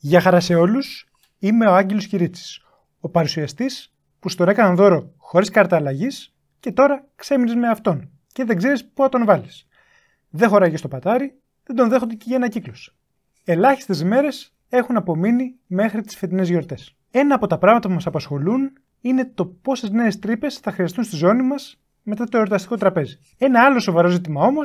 Γεια χαρά σε όλους. Είμαι ο Άγγελος Κυρίτσι, ο παρουσιαστής που στο έκαναν δώρο χωρίς κάρτα αλλαγής και τώρα ξέμεινες με αυτόν και δεν ξέρεις πού θα τον βάλεις. Δεν χωράγεις στο πατάρι, δεν τον δέχονται και για ένα κύκλος. Ελάχιστες μέρες έχουν απομείνει μέχρι τις φετινές γιορτές. Ένα από τα πράγματα που μας απασχολούν είναι το πόσες νέες τρύπες θα χρειαστούν στη ζώνη μας μετά το εορταστικό τραπέζι. Ένα άλλο σοβαρό ζήτημα όμως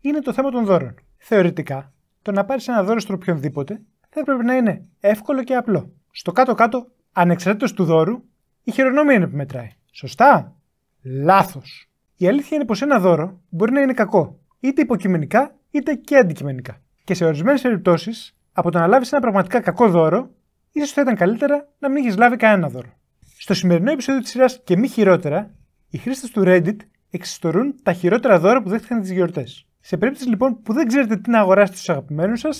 είναι το θέμα των δώρων. Θεωρητικά, το να πάρεις ένα δώρο στον οποιονδήποτε θα έπρεπε να είναι εύκολο και απλό. Στο κάτω-κάτω, ανεξαρτήτως του δώρου, η χειρονομία είναι που μετράει. Σωστά? Λάθος. Η αλήθεια είναι πως ένα δώρο μπορεί να είναι κακό, είτε υποκειμενικά είτε και αντικειμενικά. Και σε ορισμένες περιπτώσεις, από το να λάβεις ένα πραγματικά κακό δώρο, ίσως θα ήταν καλύτερα να μην έχεις λάβει κανένα δώρο. Στο σημερινό επεισόδιο της σειράς και μη χειρότερα, οι χρήστες του Reddit εξιστορούν τα χειρότερα δώρα που δέχτηκαν τις γιορτές. Σε περίπτωση λοιπόν που δεν ξέρετε τι να αγοράσετε στους αγαπημένους σας,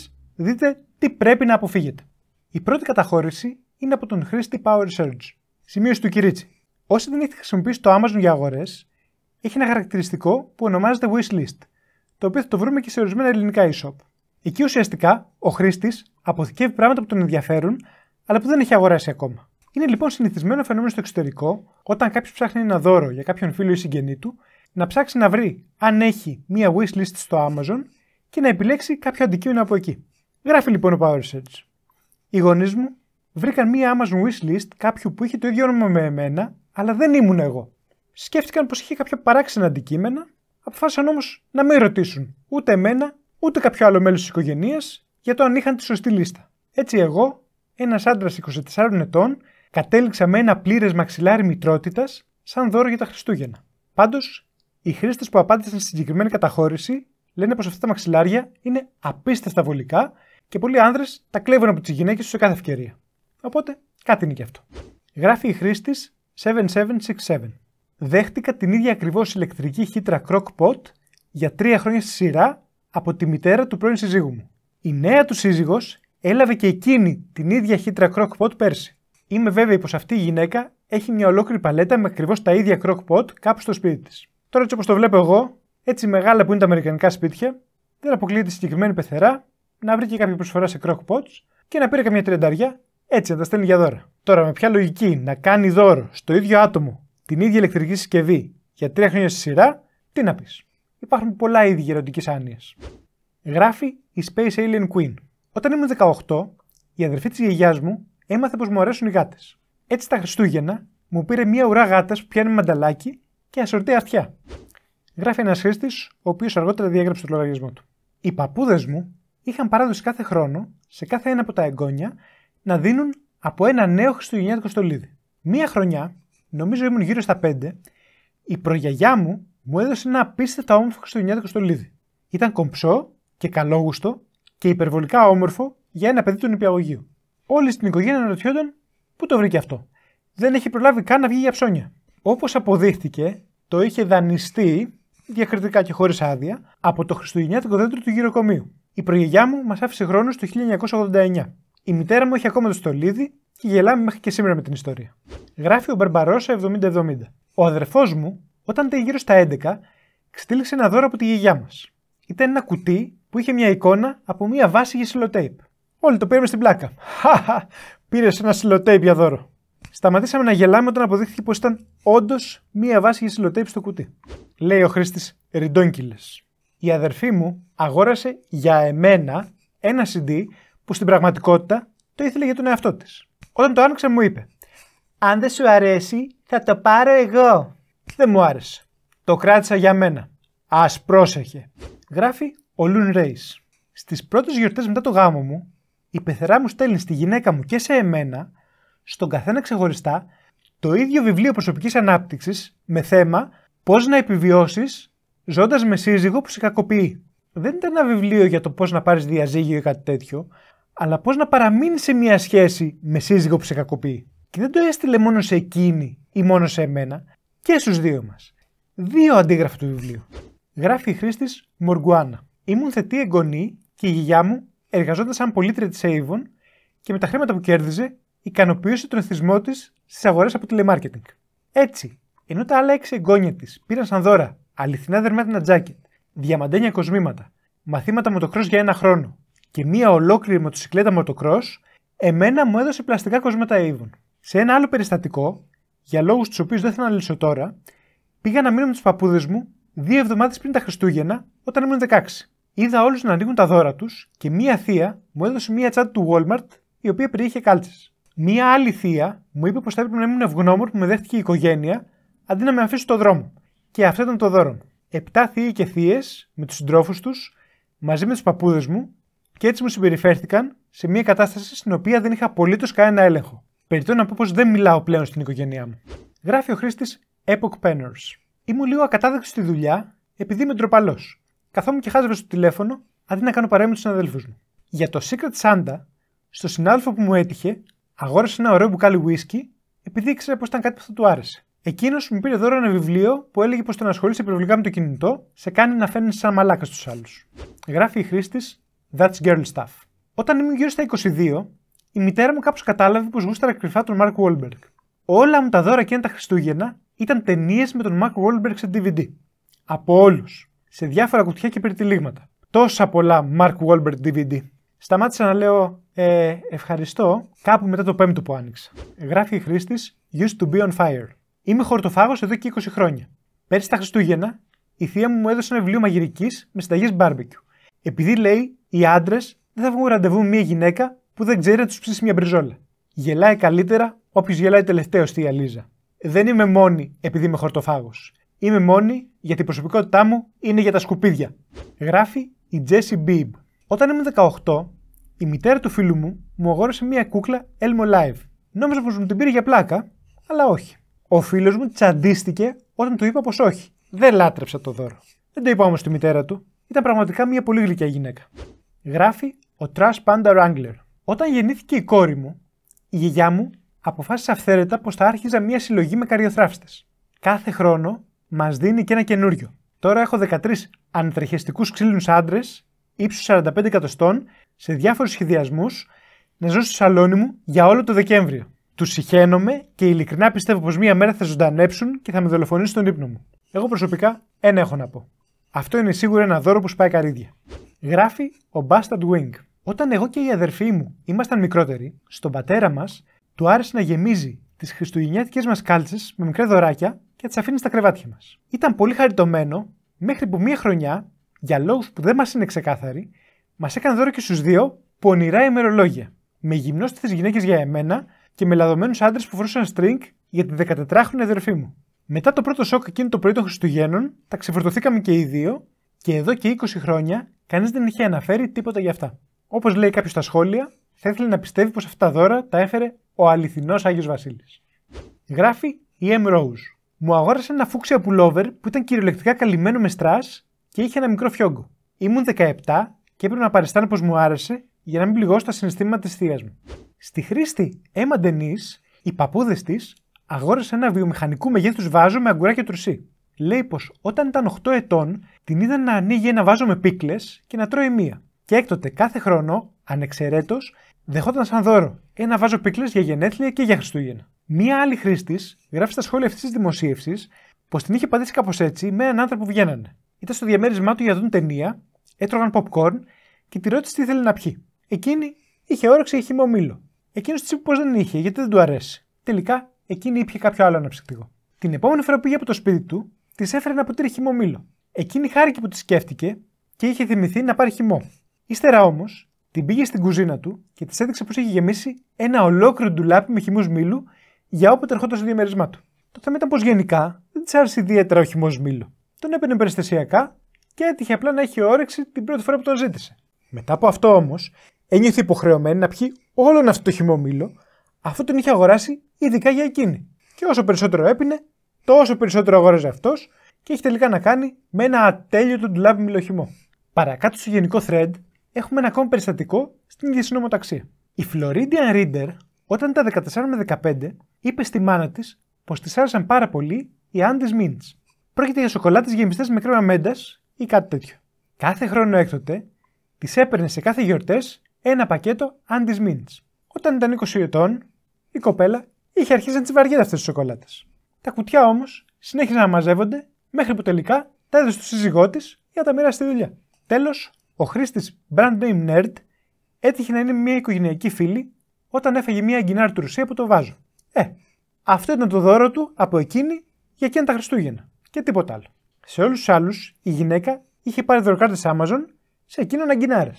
δείτε τι πρέπει να αποφύγετε. Η πρώτη καταχώρηση είναι από τον χρήστη Power Surge. Σημείωση του Κυρίτσι. Όσοι δεν έχετε χρησιμοποιήσει το Amazon για αγορές, έχει ένα χαρακτηριστικό που ονομάζεται Wishlist, το οποίο θα το βρούμε και σε ορισμένα ελληνικά e-shop. Εκεί ουσιαστικά ο χρήστης αποθηκεύει πράγματα που τον ενδιαφέρουν, αλλά που δεν έχει αγοράσει ακόμα. Είναι λοιπόν συνηθισμένο φαινόμενο στο εξωτερικό, όταν κάποιος ψάχνει ένα δώρο για κάποιον φίλο ή συγγενή του, να ψάξει να βρει αν έχει μία wishlist στο Amazon και να επιλέξει κάποιο αντικείμενο από εκεί. Γράφει λοιπόν ο Power Search. Οι γονείς μου βρήκαν μία Amazon wishlist κάποιου που είχε το ίδιο όνομα με εμένα, αλλά δεν ήμουν εγώ. Σκέφτηκαν πως είχε κάποια παράξενα αντικείμενα, αποφάσισαν όμως να μην ρωτήσουν ούτε εμένα, ούτε κάποιο άλλο μέλος της οικογένειας για το αν είχαν τη σωστή λίστα. Έτσι εγώ, ένας άντρας 24 ετών, κατέληξα με ένα πλήρες μαξιλάρι μητρότητας σαν δώρο για τα Χριστούγεννα. Πάντως, οι χρήστες που απάντησαν στη συγκεκριμένη καταχώρηση λένε πως αυτά τα μαξιλάρια είναι απίστευτα βολικά και πολλοί άνδρες τα κλέβουν από τις γυναίκες τους σε κάθε ευκαιρία. Οπότε κάτι είναι και αυτό. Γράφει η χρήστη 7767. Δέχτηκα την ίδια ακριβώς ηλεκτρική χύτρα crockpot για τρία χρόνια στη σειρά από τη μητέρα του πρώην συζύγου μου. Η νέα του σύζυγος έλαβε και εκείνη την ίδια χύτρα crockpot πέρσι. Είμαι βέβαιη πως αυτή η γυναίκα έχει μια ολόκληρη παλέτα με ακριβώς τα ίδια crockpot κάπου στο σπίτι της. Τώρα, έτσι όπως το βλέπω εγώ, έτσι μεγάλα που είναι τα αμερικανικά σπίτια, δεν αποκλείεται συγκεκριμένη πεθερά να βρει και κάποια προσφορά σε crock και να πήρε καμιά τριανταριά έτσι να τα στέλνει για δώρα. Τώρα, με ποια λογική να κάνει δώρο στο ίδιο άτομο την ίδια ηλεκτρική συσκευή για τρία χρόνια στη σειρά, τι να πεις. Υπάρχουν πολλά είδη γεροντικής άνοια. Γράφει η Space Alien Queen. Όταν ήμουν 18, η αδερφή της γιαγιάς μου έμαθε πως μου αρέσουν οι γάτες. Έτσι τα Χριστούγεννα μου πήρε μια ουρά γάτας που πιάνει μανταλάκι και ασορτή αυτιά. Γράφει ένας χρήστης, ο οποίος αργότερα διέγραψε το λογαριασμό του. Οι παππούδες μου είχαν παράδοση κάθε χρόνο σε κάθε ένα από τα εγγόνια να δίνουν από ένα νέο χριστουγεννιάτικο στολίδι. Μία χρονιά, νομίζω ήμουν γύρω στα 5, η προγιαγιά μου μου έδωσε ένα απίστευτα όμορφο χριστουγεννιάτικο στολίδι. Ήταν κομψό και καλόγουστο και υπερβολικά όμορφο για ένα παιδί του νηπιαγωγείου. Όλοι στην οικογένεια αναρωτιόνταν πού το βρήκε αυτό. Δεν έχει προλάβει καν να βγει για ψώνια. Όπως αποδείχτηκε, το είχε δανειστεί διακριτικά και χωρίς άδεια από το χριστουγεννιάτικο δέντρο του γυροκομείου. Η προγιαγιά μου μας άφησε χρόνος το 1989. Η μητέρα μου έχει ακόμα το στολίδι και γελάμε μέχρι και σήμερα με την ιστορία. Γράφει ο Μπαρμπαρόσα Ο αδερφός μου, όταν ήταν γύρω στα 11, ξετύλιξε ένα δώρο από τη γιαγιά μας. Ήταν ένα κουτί που είχε μια εικόνα από μια βάση για σιλοτέιπ. Όλοι το πήραμε στην πλάκα. Χαχα! Πήρες ένα σιλοτέιπ για δώρο. Σταματήσαμε να γελάμε όταν αποδείχθηκε πως ήταν όντως μια βάση για σιλοτέιπ στο κουτί. Λέει ο χρήστης Ριντόνκιλε η αδερφή μου αγόρασε για εμένα ένα CD που στην πραγματικότητα το ήθελε για τον εαυτό της. Όταν το άνοιξε μου είπε «Αν δεν σου αρέσει θα το πάρω εγώ». Δεν μου άρεσε. Το κράτησα για μένα. Ας πρόσεχε. Γράφει ο Λουν Ρέις. Στις πρώτες γιορτές μετά το γάμο μου, η πεθερά μου στέλνει στη γυναίκα μου και σε εμένα, στον καθένα ξεχωριστά, το ίδιο βιβλίο προσωπικής ανάπτυξης με θέμα πώς να επιβιώσεις ζώντας με σύζυγο που σε κακοποιεί. Δεν ήταν ένα βιβλίο για το πώς να πάρεις διαζύγιο ή κάτι τέτοιο, αλλά πώς να παραμείνεις σε μια σχέση με σύζυγο που σε κακοποιεί. Και δεν το έστειλε μόνο σε εκείνη ή μόνο σε εμένα, και στους δύο μας. Δύο αντίγραφα του βιβλίου. Γράφει η χρήστη Μοργκουάνα. Ήμουν θετή εγγονή και η γιαγιά μου εργαζόταν σαν πολίτρια της Avon και με τα χρήματα που κέρδιζε ικανοποιούσε τον εθισμό της στις αγορές από τηλεμάρκετινγκ. Έτσι, ενώ τα άλλα έξι εγγόνια της πήραν σαν δώρα αληθινά δερμάτινα τζάκετ, διαμαντένια κοσμήματα, μαθήματα μοτοκρός για ένα χρόνο και μία ολόκληρη μοτοσυκλέτα μοτοκρός, εμένα μου έδωσε πλαστικά κοσμήματα Avon. Σε ένα άλλο περιστατικό, για λόγους τους οποίους δεν θα αναλύσω τώρα, πήγα να μείνω με τους παππούδες μου δύο εβδομάδες πριν τα Χριστούγεννα, όταν ήμουν 16. Είδα όλους να ανοίγουν τα δώρα τους και μία θεία μου έδωσε μία τσάντα του Walmart, η οποία περιείχε κάλτσες. Μία άλλη θεία μου είπε πως θα έπρεπε να ήμουν ευγνώμων που με δέχτηκε η οικογένεια, αντί να με αφήσει το δρόμο. Και αυτό ήταν το δώρο Επτά θείοι και θείες με τους συντρόφους τους, μαζί με τους παππούδες μου, και έτσι μου συμπεριφέρθηκαν σε μια κατάσταση στην οποία δεν είχα απολύτως κανένα έλεγχο. Περιτώ να πω πως δεν μιλάω πλέον στην οικογένειά μου. Γράφει ο χρήστης Epoch Penners. Ήμουν λίγο ακατάδεκτο στη δουλειά επειδή είμαι ντροπαλός. Καθόμουν και χάζευε στο τηλέφωνο αντί να κάνω παρέμβαση με του συναδέλφους μου. Για το Secret Santa, στο συνάδελφο που μου έτυχε, αγόρασε ένα ωραίο μπουκάλι whisky επειδή ήξερα πως ήταν κάτι που θα του άρεσε. Εκείνος μου πήρε δώρο ένα βιβλίο που έλεγε πως το να ασχολείσαι υπερβολικά με το κινητό σε κάνει να φαίνει σαν μαλάκας στους άλλους. Γράφει η χρήστης That's Girl Stuff. Όταν ήμουν γύρω στα 22, η μητέρα μου κάπως κατάλαβε πως γούσταρα κρυφά τον Μάρκ Βόλμπεργκ. Όλα μου τα δώρα εκείνα τα Χριστούγεννα ήταν ταινίες με τον Μάρκ Βόλμπεργκ σε DVD. Από όλους. Σε διάφορα κουτιά και περιτυλίγματα. Τόσα πολλά Μάρκ Βόλμπεργκ DVD. Σταμάτησα να λέω ε, ευχαριστώ κάπου μετά το πέμπτο που άνοιξα. Γράφει η χρήστης Used to be on fire. Είμαι χορτοφάγος εδώ και 20 χρόνια. Πέρσι τα Χριστούγεννα, η θεία μου μου έδωσε ένα βιβλίο μαγειρικής με συνταγές μπάρμπεκιου. Επειδή λέει, οι άντρες δεν θα βγουν ραντεβού με μια γυναίκα που δεν ξέρει να τους ψήσει μια μπριζόλα. Γελάει καλύτερα όποιος γελάει τελευταίος, θεία Αλίζα. Δεν είμαι μόνη επειδή είμαι χορτοφάγος. Είμαι μόνη γιατί η προσωπικότητά μου είναι για τα σκουπίδια. Γράφει η Τζέσι Μπίμπ. Όταν ήμουν 18, η μητέρα του φίλου μου μου αγόρασε μια κούκλα Elmo Live. Νόμιζα πως μου την πήρε για πλάκα, αλλά όχι. Ο φίλος μου τσαντίστηκε όταν του είπα πως όχι. Δεν λάτρεψα το δώρο. Δεν το είπα όμως στη μητέρα του. Ήταν πραγματικά μια πολύ γλυκιά γυναίκα. Γράφει ο Trash Panda Wrangler. Όταν γεννήθηκε η κόρη μου, η γιαγιά μου αποφάσισε αυθαίρετα πως θα άρχιζα μια συλλογή με καριοθράφστε. Κάθε χρόνο μας δίνει και ένα καινούριο. Τώρα έχω 13 αντρεχεστικού ξύλινους άντρες ύψους 45 εκατοστών σε διάφορους σχεδιασμούς να ζω στο σαλόνι μου για όλο το Δεκέμβριο. Τους συχαίνομαι και ειλικρινά πιστεύω πως μία μέρα θα ζωντανέψουν και θα με δολοφονήσουν στον ύπνο μου. Εγώ προσωπικά δεν έχω να πω. Αυτό είναι σίγουρα ένα δώρο που σπάει καρύδια. Γράφει ο Bastard Wing. Όταν εγώ και η αδερφή μου ήμασταν μικρότεροι, στον πατέρα μας του άρεσε να γεμίζει τις χριστουγεννιάτικες μας κάλτσες με μικρά δωράκια και τις αφήνει στα κρεβάτια μας. Ήταν πολύ χαριτωμένο μέχρι που μία χρονιά, για λόγους που δεν μας είναι ξεκάθαροι, μας έκανε δώρο και στους δύο πονηρά ημερολόγια. Με γυμνώστε τι γυναίκες για εμένα και με λαδωμένου άντρες που φορούσαν string για την 14χρονη αδερφή μου. Μετά το πρώτο σοκ εκείνο το πρωί των Χριστουγέννων, τα ξεφορτωθήκαμε και οι δύο και εδώ και 20 χρόνια κανείς δεν είχε αναφέρει τίποτα για αυτά. Όπως λέει κάποιος στα σχόλια, θα ήθελε να πιστεύει πως αυτά τα δώρα τα έφερε ο αληθινός Άγιος Βασίλης. Γράφει η M. Rose. Μου αγόρασε ένα φούξια pullover που ήταν κυριολεκτικά καλυμμένο με στρα και είχε ένα μικρό φιόγκο. Ήμουν 17 και έπρεπε να παριστάνω πως μου άρεσε για να μην πληγώσω τα συναισθήματα της θεία μου. Στη Χρήστη Έμαντενή, οι παππούδες της αγόρασαν ένα βιομηχανικού μεγέθου βάζο με αγκουράκι και τρουσί. Λέει πως όταν ήταν 8 ετών, την είδαν να ανοίγει ένα βάζο με πίκλες και να τρώει μία. Και έκτοτε κάθε χρόνο, ανεξαιρέτως, δεχόταν σαν δώρο ένα βάζο πίκλες για γενέθλια και για Χριστούγεννα. Μία άλλη χρήστης γράφει στα σχόλια αυτής της δημοσίευσης πως την είχε πατήσει κάπως έτσι με έναν άνθρωπο που βγαίνανε. Ήταν στο διαμέρισμά του για να δουν ταινία, έτρωγαν popcorn και τη ρώτησε τι ήθελε να πιει. Εκείνη είχε όρεξη για μήλο. Εκείνος της είπε πως δεν είχε, γιατί δεν του αρέσει. Τελικά, εκείνη ήπια κάποιο άλλο αναψυκτικό. Την επόμενη φορά που πήγε από το σπίτι του, της έφερε ένα ποτήρι μήλο. Εκείνη χάρηκε που τη σκέφτηκε και είχε θυμηθεί να πάρει χυμό. Ύστερα όμως, την πήγε στην κουζίνα του και της έδειξε πως είχε γεμίσει ένα ολόκληρο ντουλάπι με χυμούς μήλου για όποτε ερχόταν στο διαμερισμά του. Το θέμα ήταν πως γενικά δεν της άρεσε ιδιαίτερα ο χυμός μήλο. Τον έπαιρνε περιστασιακά και έτυχε απλά να έχει όρεξη την πρώτη φορά που τον ζήτησε. Μετά από αυτό όμως, ένιωθε υποχρεωμένη να πιει όλον αυτό το χυμό μήλο αφού τον είχε αγοράσει ειδικά για εκείνη. Και όσο περισσότερο έπινε, τόσο περισσότερο αγόραζε αυτός και έχει τελικά να κάνει με ένα ατέλειο του ντουλάπι μιλοχυμό. Παρακάτω στο γενικό thread έχουμε ένα ακόμη περιστατικό στην ίδια συνομοταξία. Η Floridian Reader, όταν τα 14 με 15, είπε στη μάνα της πως της άρεσαν πάρα πολύ οι Andes Mints. Πρόκειται για σοκολάτες γεμιστές με κρέμα μέντας ή κάτι τέτοιο. Κάθε χρόνο έκτοτε, τις έπαιρνε σε κάθε γιορτές ένα πακέτο αντισμήνης. Όταν ήταν 20 ετών, η κοπέλα είχε αρχίσει να τι βαριέται αυτές τις Τα κουτιά όμως, συνέχιζαν να μαζεύονται μέχρι που τελικά τα έδωσε στο σύζυγό της για τα μοιράσει στη δουλειά. Τέλος, ο χρήστης brand name Nerd έτυχε να είναι μια οικογενειακή φίλη όταν έφεγε μια αγκινάρ του Ρουσία από το βάζο. Ε, αυτό ήταν το δώρο του από εκείνη για εκείνα τα Χριστούγεννα και τίποτα άλλο. Σε όλους τους άλλους, η γυναίκα είχε πάρει δωροκάρτες Amazon σε να αγκινάρε.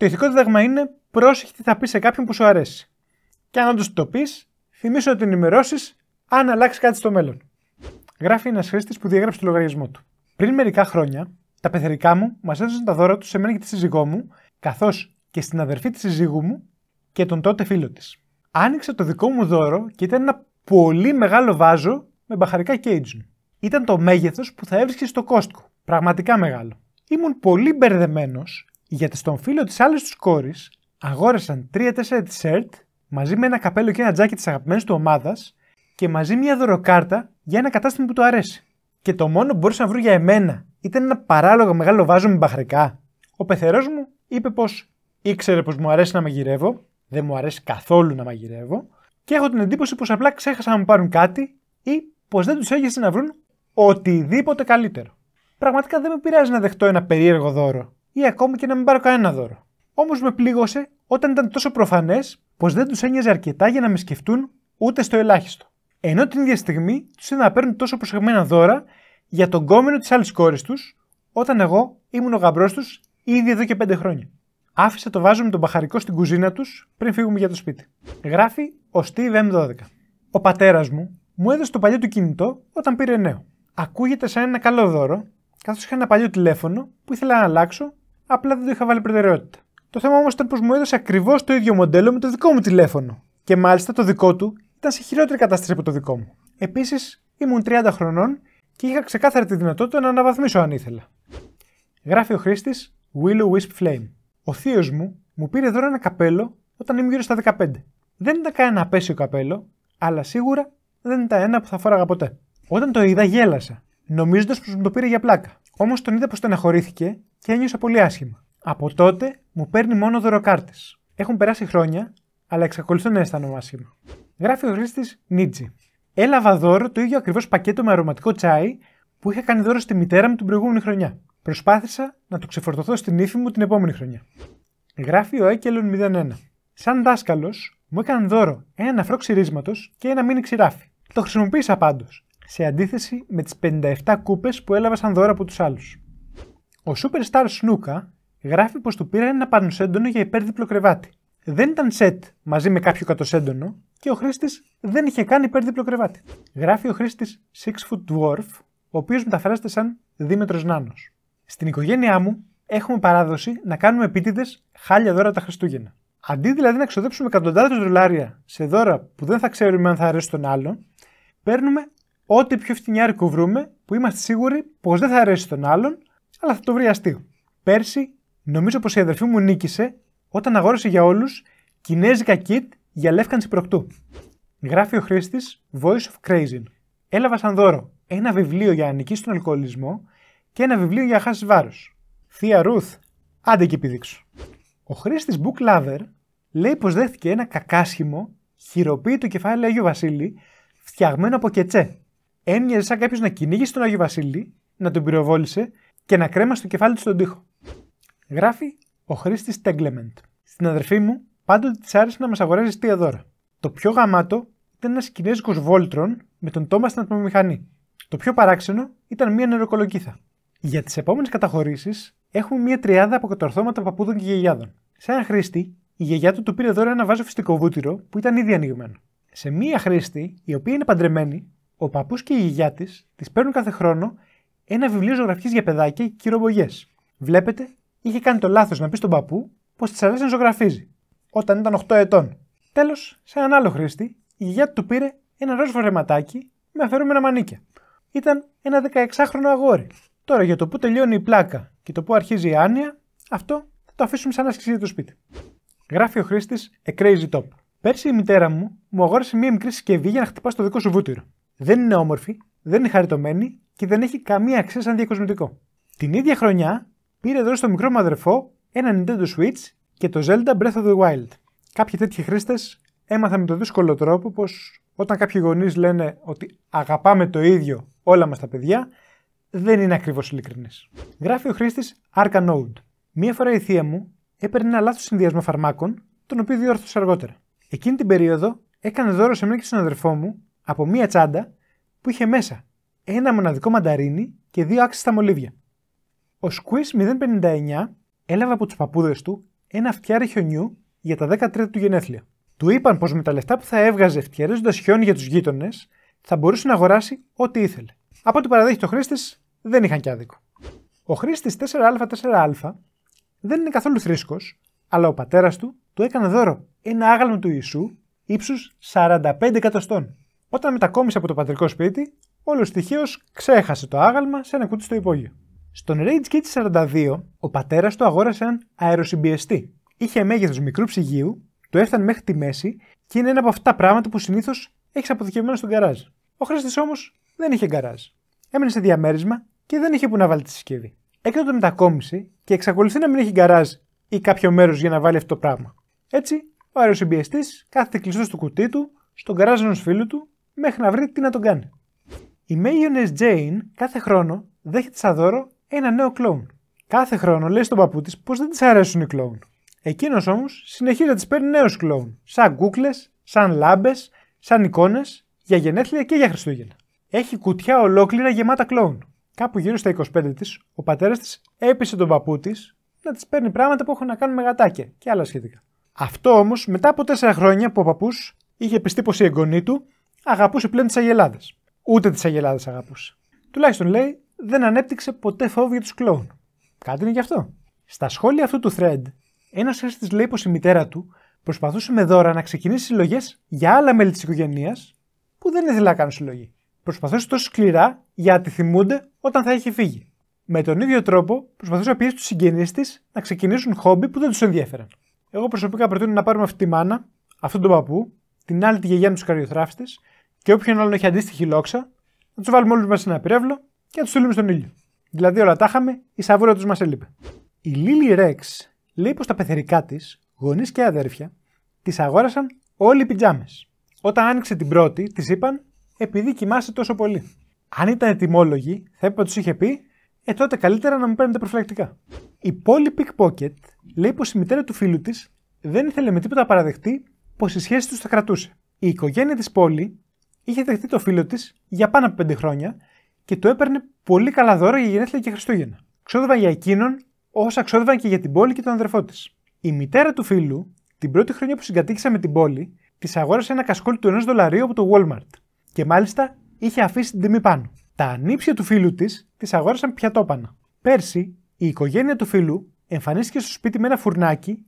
Το ηθικό δίδαγμα είναι πρόσεχε τι θα πεις σε κάποιον που σου αρέσει. Και αν όντω το πεις, θυμίσω να την ενημερώσεις αν αλλάξει κάτι στο μέλλον. Γράφει ένας χρήστης που διέγραψε το λογαριασμό του. Πριν μερικά χρόνια, τα πεθερικά μου μας έδωσαν τα δώρα τους σε μένα και τη σύζυγό μου, καθώς και στην αδερφή της σύζυγού μου και τον τότε φίλο της. Άνοιξα το δικό μου δώρο και ήταν ένα πολύ μεγάλο βάζο με μπαχαρικά κέιτζουν. Ήταν το μέγεθος που θα έβρισκες στο Costco. Πραγματικά μεγάλο. Ήμουν πολύ μπερδεμένος γιατί στον φίλο της άλλης τους κόρης αγόρασαν 3-4 μαζί με ένα καπέλο και ένα τζάκι της αγαπημένης του ομάδας και μαζί μια δωροκάρτα για ένα κατάστημα που του αρέσει. Και το μόνο που μπορούσε να βρουν για εμένα ήταν ένα παράλογο μεγάλο βάζο με μπαχρικά. Ο πεθερός μου είπε πως ήξερε πως μου αρέσει να μαγειρεύω, δεν μου αρέσει καθόλου να μαγειρεύω, και έχω την εντύπωση πως απλά ξέχασαν να μου πάρουν κάτι ή πως δεν τους έγινε να βρουν οτιδήποτε καλύτερο. Πραγματικά δεν με πειράζει να δεχτώ ένα περίεργο δώρο ή ακόμη και να μην πάρω κανένα δώρο. Όμως με πλήγωσε όταν ήταν τόσο προφανές πως δεν τους ένοιαζε αρκετά για να με σκεφτούν ούτε στο ελάχιστο. Ενώ την ίδια στιγμή τους είδα να παίρνουν τόσο προσεγμένα δώρα για τον κόμενο της άλλης κόρης τους, όταν εγώ ήμουν ο γαμπρός τους ήδη εδώ και πέντε χρόνια. Άφησα το βάζο με τον μπαχαρικό στην κουζίνα τους πριν φύγουμε για το σπίτι. Γράφει ο Steve M12. Ο πατέρας μου μου έδωσε το παλιό του κινητό όταν πήρε νέο. Ακούγεται σαν ένα καλό δώρο, καθώς είχα ένα παλιό τηλέφωνο που ήθελα να αλλάξω Απλά δεν το είχα βάλει προτεραιότητα. Το θέμα όμως ήταν πως μου έδωσε ακριβώς το ίδιο μοντέλο με το δικό μου τηλέφωνο. Και μάλιστα το δικό του ήταν σε χειρότερη κατάσταση από το δικό μου. Επίσης, ήμουν 30 χρονών και είχα ξεκάθαρη τη δυνατότητα να αναβαθμίσω αν ήθελα. Γράφει ο χρήστης Willow Wisp Flame. Ο θείος μου μου πήρε δώρο ένα καπέλο όταν ήμουν γύρω στα 15. Δεν ήταν κανένα απέσιο καπέλο, αλλά σίγουρα δεν ήταν ένα που θα φόραγα ποτέ. Όταν το είδα, γέλασα, νομίζοντας πως μου το πήρε για πλάκα. Όμως τον είδα πως στεναχωρήθηκε και ένιωσα πολύ άσχημα. Από τότε μου παίρνει μόνο δωροκάρτες. Έχουν περάσει χρόνια, αλλά εξακολουθώ να αισθάνομαι άσχημα. Γράφει ο χρήστης Νίτζι. Έλαβα δώρο το ίδιο ακριβώς πακέτο με αρωματικό τσάι που είχα κάνει δώρο στη μητέρα μου την προηγούμενη χρονιά. Προσπάθησα να το ξεφορτωθώ στην ύφη μου την επόμενη χρονιά. Γράφει ο Έκελον 01. Σαν δάσκαλος, μου έκαναν δώρο ένα αφρό ξυρίσματος και ένα μίνι ξηράφι. Το χρησιμοποίησα πάντως, σε αντίθεση με τις 57 κούπες που έλαβα σαν δώρο από τους άλλους. Ο Superstar Snooka γράφει πως του πήραν ένα πανουσέντονο για υπέρδιπλο κρεβάτι. Δεν ήταν σετ μαζί με κάποιο κατοσέντονο και ο χρήστης δεν είχε καν υπέρδιπλο κρεβάτι. Γράφει ο χρήστης Six Foot Dwarf, ο οποίος μεταφράζεται σαν Δήμετρος Νάνος. Στην οικογένειά μου έχουμε παράδοση να κάνουμε επίτηδες χάλια δώρα τα Χριστούγεννα. Αντί δηλαδή να ξοδέψουμε εκατοντάδες δολάρια σε δώρα που δεν θα ξέρουμε αν θα αρέσει τον άλλον, παίρνουμε ό,τι πιο φτηνιάρικο βρούμε που είμαστε σίγουροι πως δεν θα αρέσει τον άλλον, αλλά θα το βρει αστείο. Πέρσι, νομίζω πως η αδερφή μου νίκησε όταν αγόρασε για όλους κινέζικα kit για λεύκανση προκτού. Γράφει ο χρήστης Voice of Crazy. Έλαβα σαν δώρο ένα βιβλίο για να νικήσει τον αλκοολισμό και ένα βιβλίο για να χάσεις βάρος. Θεία Ρουθ, άντε και επιδείξω. Ο χρήστης Book Lover λέει πως δέχτηκε ένα κακάσχημο χειροποίητο κεφάλαιο Αγίου Βασίλη φτιαγμένο από κετσέ. Έμοιαζε σαν κάποιος να κυνήγησε τον Άγιο Βασίλη, να τον πυροβόλησε και να κρέμασε το κεφάλι του στον τοίχο. Γράφει ο χρήστης Τέγκλεμεντ. Στην αδερφή μου πάντοτε της άρεσε να μας αγοράζει αστεία δώρα. Το πιο γαμάτο ήταν ένας κινέζικος βόλτρον με τον Τόμας στην ατμομηχανή. Το πιο παράξενο ήταν μια νεροκολοκύθα. Για τις επόμενες καταχωρήσεις έχουμε μια τριάδα από κατορθώματα παππούδων και γεγιάδων. Σε ένα χρήστη, η γιαγιά του του πήρε δώρα ένα βάζο φυσικό που ήταν ήδη ανοιγμένο. Σε μία χρήστη, η οποία είναι παντρεμένη, ο παππούς και η γιαγιά της τη παίρνουν κάθε χρόνο ένα βιβλίο ζωγραφική για παιδάκια και κυρομπογιέ. Βλέπετε, είχε κάνει το λάθος να πει στον παππού πως της αρέσει να ζωγραφίζει, όταν ήταν 8 ετών. Τέλος, σε έναν άλλο χρήστη, η γιαγιά του πήρε ένα ροζ φορεματάκι με αφαιρούμενα μανίκια. Ήταν ένα 16χρονο αγόρι. Τώρα για το που τελειώνει η πλάκα και το που αρχίζει η άνοια, αυτό θα το αφήσουμε σαν άσκηση του σπίτι. Γράφει ο χρήστης A Crazy Top. Πέρσι η μητέρα μου μου αγόρασε μία μικρή συσκευή για να χτυπά το δικό σου βούτυρο. Δεν είναι όμορφη, δεν είναι χαριτωμένη, και δεν έχει καμία αξία σαν διακοσμητικό. Την ίδια χρονιά πήρε εδώ στο μικρό μου αδερφό ένα Nintendo Switch και το Zelda Breath of the Wild. Κάποιοι τέτοιοι χρήστες έμαθαν με τον δύσκολο τρόπο πως όταν κάποιοι γονείς λένε ότι αγαπάμε το ίδιο όλα μας τα παιδιά, δεν είναι ακριβώς ειλικρινή. Γράφει ο χρήστης Arcanode. Μία φορά η θεία μου έπαιρνε ένα λάθος συνδυασμό φαρμάκων, τον οποίο διόρθωσε αργότερα. Εκείνη την περίοδο έκανε δώρο σε μένα και στον αδερφό μου από μία τσάντα που είχε μέσα ένα μοναδικό μανταρίνι και δύο άξιστα μολύβια. Ο Σκουίς 059 έλαβε από τους παππούδες του ένα φτιάρι χιονιού για τα 13 του γενέθλια. Του είπαν πως με τα λεφτά που θα έβγαζε φτιαρίζοντας χιόνι για τους γείτονες θα μπορούσε να αγοράσει ό,τι ήθελε. Από ό,τι παραδέχει ο χρήστης, δεν είχαν και άδικο. Ο χρήστης 4α4α δεν είναι καθόλου θρήσκος, αλλά ο πατέρας του του έκανε δώρο ένα άγαλμα του Ιησού ύψους 45 εκατοστών. Όταν μετακόμισε από το πατρικό σπίτι, όλος τυχαίως ξέχασε το άγαλμα σε ένα κουτί στο υπόγειο. Στον Rage Kit 42, ο πατέρας του αγόρασε έναν αεροσυμπιεστή. Είχε μέγεθος μικρού ψυγείου, το έφτανε μέχρι τη μέση και είναι ένα από αυτά τα πράγματα που συνήθως έχεις αποθηκευμένο στον γκαράζ. Ο χρήστης όμως δεν είχε γκαράζ. Έμενε σε διαμέρισμα και δεν είχε που να βάλει τη συσκευή. Έκανε το μετακόμιση και εξακολουθεί να μην έχει γκαράζ ή κάποιο μέρος για να βάλει αυτό το πράγμα. Έτσι, ο αεροσυμπιεστής κάθεται κλειστός στο κουτί του, στον γκαράζ ενός φίλου του, μέχρι να βρει τι να τον κάνει. Η Mayonnaise Jane κάθε χρόνο δέχεται σαν δώρο ένα νέο κλόουν. Κάθε χρόνο λέει στον παππού της πως δεν της αρέσουν οι κλόουν. Εκείνος όμως συνεχίζει να της παίρνει νέους κλόουν, σαν κούκλες, σαν λάμπες, σαν εικόνες, για γενέθλια και για Χριστούγεννα. Έχει κουτιά ολόκληρα γεμάτα κλόουν. Κάπου γύρω στα 25 της, ο πατέρας της έπεισε τον παππού της να της παίρνει πράγματα που έχουν να κάνουν με γατάκια και άλλα σχετικά. Αυτό όμως μετά από 4 χρόνια που ο παππούς είχε πιστεί πως η εγγονή του αγαπούσε πλέον τις αγελάδες. Ούτε τις αγελάδες αγαπούσε. Τουλάχιστον λέει, δεν ανέπτυξε ποτέ φόβο για τους κλόουν. Κάτι είναι γι' αυτό. Στα σχόλια αυτού του thread, ένας χρήστης λέει πως η μητέρα του προσπαθούσε με δώρα να ξεκινήσει συλλογές για άλλα μέλη της οικογένειας που δεν ήθελα να κάνουν συλλογή. Προσπαθούσε τόσο σκληρά για να τη θυμούνται όταν θα είχε φύγει. Με τον ίδιο τρόπο, προσπαθούσε να πιέσει τους συγγενείς της να ξεκινήσουν χόμπι που δεν τους ενδιαφέραν. Εγώ προσωπικά προτείνω να πάρουμε αυτή τη μάνα, αυτόν τον παππού, την άλλη τη γιαγιά του καριοθράφτη και όποιον άλλον έχει αντίστοιχη λόξα, να τους βάλουμε όλους μέσα σε ένα πυρεύλο και να τους στείλουμε στον ήλιο. Δηλαδή όλα τα είχαμε, η σαβούρα τους μας έλειπε. Η Λίλι Ρέξ λέει πως τα πεθερικά της, γονείς και αδέρφια, τη αγόρασαν όλοι οι πιτζάμες. Όταν άνοιξε την πρώτη, της είπαν επειδή κοιμάσαι τόσο πολύ. Αν ήταν ετοιμόλογοι, θα έπρεπε να τους είχε πει, ε τότε καλύτερα να μου παίρνετε προφυλακτικά. Η Polly Pickpocket λέει πως η μητέρα του φίλου της δεν ήθελε με τίποτα να παραδεχτεί πως η σχέση τους θα κρατούσε. Η οικογένεια της Πόλη είχε δεχτεί το φίλο της για πάνω από πέντε χρόνια και του έπαιρνε πολύ καλά δώρα για γενέθλια και Χριστούγεννα. Ξόδευαν για εκείνον όσα ξόδευαν και για την πόλη και τον αδερφό της. Η μητέρα του φίλου, την πρώτη χρονιά που συγκατοίκησε με την πόλη, της αγόρασε ένα κασκόλ του ενός δολαρίου από το Walmart. Και μάλιστα είχε αφήσει την τιμή πάνω. Τα ανήψια του φίλου της τη αγόρασαν πιατόπανα. Πέρσι, η οικογένεια του φίλου εμφανίστηκε στο σπίτι με ένα φουρνάκι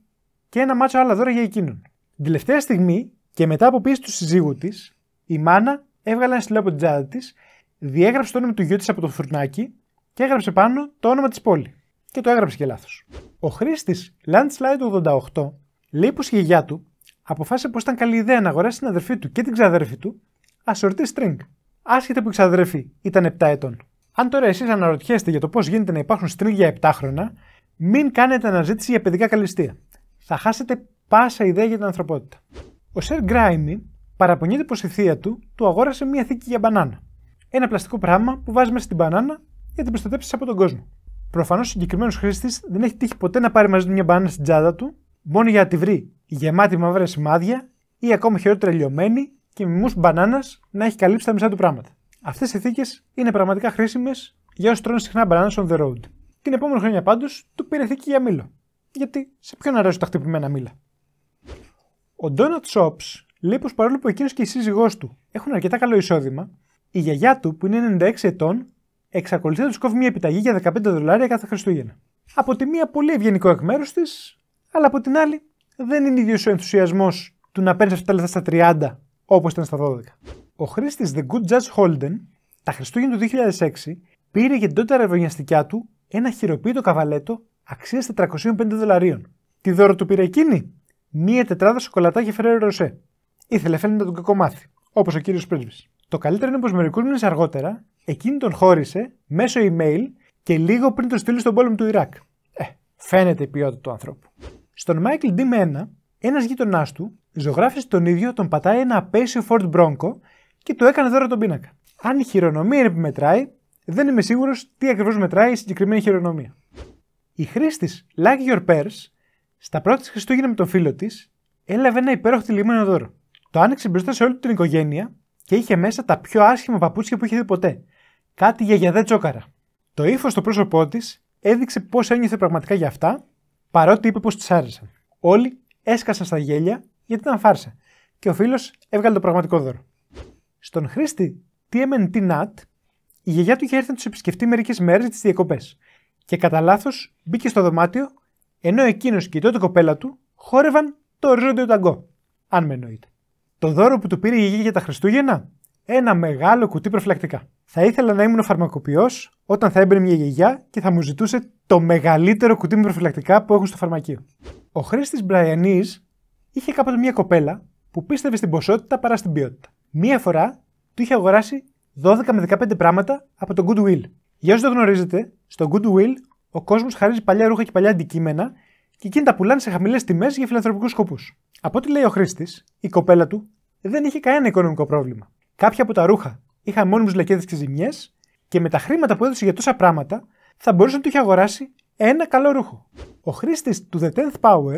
και ένα μάτσο άλλα δώρα για εκείνον. Την τελευταία στιγμή και μετά από πίεση του συζύγου της, η μάνα έβγαλε ένα στυλό από την τσάντα της, διέγραψε το όνομα του γιού της από το φουρνάκι και έγραψε πάνω το όνομα της πόλη. Και το έγραψε και λάθος. Ο χρήστης Landslide88 λέει πως η γιαγιά του αποφάσισε πως ήταν καλή ιδέα να αγοράσει την αδερφή του και την ξαδέρφη του ασορτή string. Άσχετα που η ξαδέρφη ήταν 7 ετών. Αν τώρα εσείς αναρωτιέστε για το πώς γίνεται να υπάρχουν string για 7 χρόνια, μην κάνετε αναζήτηση για παιδικά καλυστία. Θα χάσετε πάσα ιδέα για την ανθρωπότητα. Ο Σερ Γκράιμι Παραπονιέται πως η θεία του του αγόρασε μία θήκη για μπανάνα. Ένα πλαστικό πράγμα που βάζει μέσα στην μπανάνα για την προστατέψεις από τον κόσμο. Προφανώς ο συγκεκριμένος χρήστης δεν έχει τύχει ποτέ να πάρει μαζί του μια μπανάνα στην τσάντα του, μόνο για να τη βρει γεμάτη μαύρα σημάδια ή ακόμα χειρότερα λιωμένη και μιμού μπανάνας να έχει καλύψει τα μισά του πράγματα. Αυτές οι θήκες είναι πραγματικά χρήσιμες για όσους τρώνε συχνά μπανάνα on the road. Την επόμενη χρονιά πάντως του πήρε θήκη για μήλο. Γιατί σε ποιον αρέσουν τα χτυπημένα μήλα. Ο Donut Shops λέει πω παρόλο που εκείνος και η σύζυγός του έχουν αρκετά καλό εισόδημα, η γιαγιά του που είναι 96 ετών εξακολουθεί να τους κόβει μια επιταγή για 15 δολάρια κάθε Χριστούγεννα. Από τη μία πολύ ευγενικό εκ μέρους της, αλλά από την άλλη δεν είναι ίδιος ο ενθουσιασμός του να παίρνει αυτά τα λεφτά στα 30 όπως ήταν στα 12. Ο χρήστης The Good Judge Holden τα Χριστούγεννα του 2006 πήρε για την τότε ρευωνιαστικιά του ένα χειροποίητο καβαλέτο αξίας 450 δολαρίων. Τι δώρο του πήρε εκείνη? Μία τετράδα σοκολατάκι Φεραίρο ρωσέ ήθελε φαίνεται να τον κακομάθη, όπως ο κύριος Πρέσβης. Το καλύτερο είναι πως μερικούς μήνες αργότερα εκείνη τον χώρισε μέσω email και λίγο πριν το στείλει στον πόλεμο του Ιράκ. Ε, φαίνεται η ποιότητα του ανθρώπου. Στον Μάικλ D. Μένα, ένα γείτονά του ζωγράφησε τον ίδιο, τον πατάει ένα απέσιο Ford Bronco και το έκανε δώρα τον πίνακα. Αν η χειρονομία είναι που μετράει, δεν είμαι σίγουρος τι ακριβώς μετράει η συγκεκριμένη χειρονομία. Η χρήστη Like Your Pairs, στα πρώτα Χριστούγεννα με τον φίλο της, έλαβε ένα υπέροχο λιμένο δώρο. Το άνοιξε μπροστά σε όλη την οικογένεια και είχε μέσα τα πιο άσχημα παπούτσια που είχε δει ποτέ. Κάτι για γιαδέ τσόκαρα. Το ύφος στο πρόσωπό της έδειξε πώς ένιωθε πραγματικά για αυτά, παρότι είπε πως της άρεσαν. Όλοι έσκασαν στα γέλια γιατί ήταν φάρσα. Και ο φίλος έβγαλε το πραγματικό δώρο. Στον χρήστη TMNT NAT, η γιαγιά του είχε έρθει να τους επισκεφτεί μερικές μέρες τις διακοπές. Και κατά λάθος μπήκε στο δωμάτιο, ενώ εκείνος και η τότε κοπέλα του χόρευαν το οριζόντιο ταγκό. Αν με το δώρο που του πήρε η γη για τα Χριστούγεννα, ένα μεγάλο κουτί προφυλακτικά. Θα ήθελα να ήμουν ο φαρμακοποιός όταν θα έμπαινε μια γιαγιά και θα μου ζητούσε το μεγαλύτερο κουτί με προφυλακτικά που έχουν στο φαρμακείο. Ο χρήστης Μπραϊανής είχε κάποτε μια κοπέλα που πίστευε στην ποσότητα παρά στην ποιότητα. Μία φορά του είχε αγοράσει 12 με 15 πράγματα από τον Goodwill. Για όσου το γνωρίζετε, στο Goodwill ο κόσμος χαρίζει παλιά ρούχα και παλιά αντικείμενα και εκείνη τα πουλάνε σε χαμηλές τιμές για φιλανθρωπικούς σκοπούς. Από ό,τι λέει ο χρήστης, η κοπέλα του δεν είχε κανένα οικονομικό πρόβλημα. Κάποια από τα ρούχα είχαν μόνιμου λακέδε και ζημιές και με τα χρήματα που έδωσε για τόσα πράγματα θα μπορούσε να του είχε αγοράσει ένα καλό ρούχο. Ο χρήστης του The Tenth Power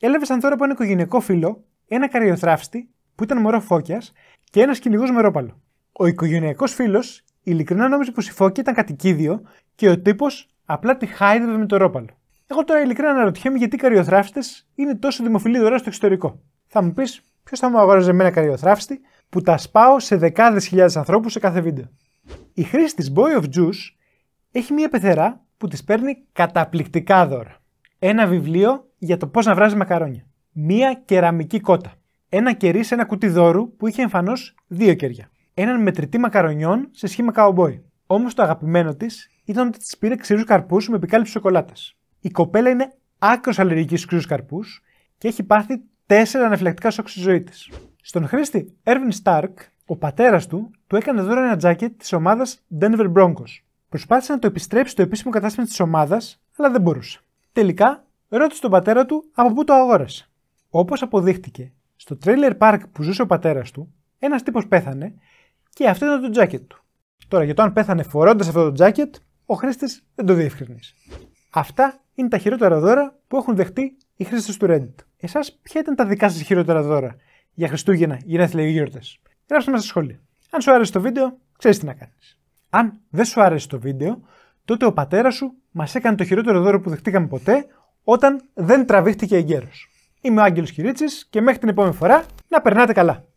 έλαβε σαν τώρα από ένα οικογενειακό φίλο ένα καριοθράφστη που ήταν μωρό φώκιας και ένας κυνηγός ρόπαλο. Ο οικογενειακός φίλος ειλικρινά νόμιζε πως η φώκια ήταν κατοικίδιο και ο τύπος απλά τη χάιδευε με το ρόπαλο. Εγώ τώρα ειλικρινά αναρωτιέμαι γιατί οι καριοθράφτε είναι τόσο δημοφιλή δώρα στο εξωτερικό. Θα μου πεις, Ποιος θα μου αγόραζε εμένα καριοθράφστη που τα σπάω σε δεκάδες χιλιάδες ανθρώπους σε κάθε βίντεο. Η χρήση της Boy of Juice έχει μία πεθερά που της παίρνει καταπληκτικά δώρα. Ένα βιβλίο για το πώς να βράζει μακαρόνια. Μία κεραμική κότα. Ένα κερί σε ένα κουτί δώρου που είχε εμφανώς δύο κεριά. Έναν μετρητή μακαρονιών σε σχήμα cowboy. Όμως το αγαπημένο της ήταν ότι της πήρε ξηρούς καρπούς με επικάλυψη σοκολάτας. Η κοπέλα είναι άκρος αλλεργική στου καρπούς και έχει πάθει τέσσερα ανεφυλακτικά σοκ στη ζωή της. Στον χρήστη Έρβιν Stark, ο πατέρας του, του έκανε δώρο ένα τζάκετ της ομάδας Denver Broncos. Προσπάθησε να το επιστρέψει στο επίσημο κατάστημα της ομάδας, αλλά δεν μπορούσε. Τελικά, ρώτησε τον πατέρα του από πού το αγόρασε. Όπως αποδείχτηκε, στο τρέιλερ πάρκ που ζούσε ο πατέρας του, ένας τύπος πέθανε και αυτό ήταν το αγορασε οπω αποδειχτηκε στο trailer park που ζουσε ο πατερα του. Τώρα, για το αν πέθανε φορώντας αυτό το τζάκετ, ο χρήστης δεν το διευκρινίζει. Αυτά είναι τα χειρότερα δώρα που έχουν δεχτεί οι χρήστε του Reddit. Εσάς, ποια ήταν τα δικά σας χειρότερα δώρα για Χριστούγεννα, γενέθλια ή γιορτέ. Γράψτε μέσα στα σχόλια. Αν σου άρεσε το βίντεο, ξέρεις τι να κάνεις. Αν δεν σου άρεσε το βίντεο, τότε ο πατέρας σου μας έκανε το χειρότερο δώρο που δεχτήκαμε ποτέ όταν δεν τραβήχτηκε εγκαίρω. Είμαι ο Άγγελος Κυρίτσι και μέχρι την επόμενη φορά να περνάτε καλά.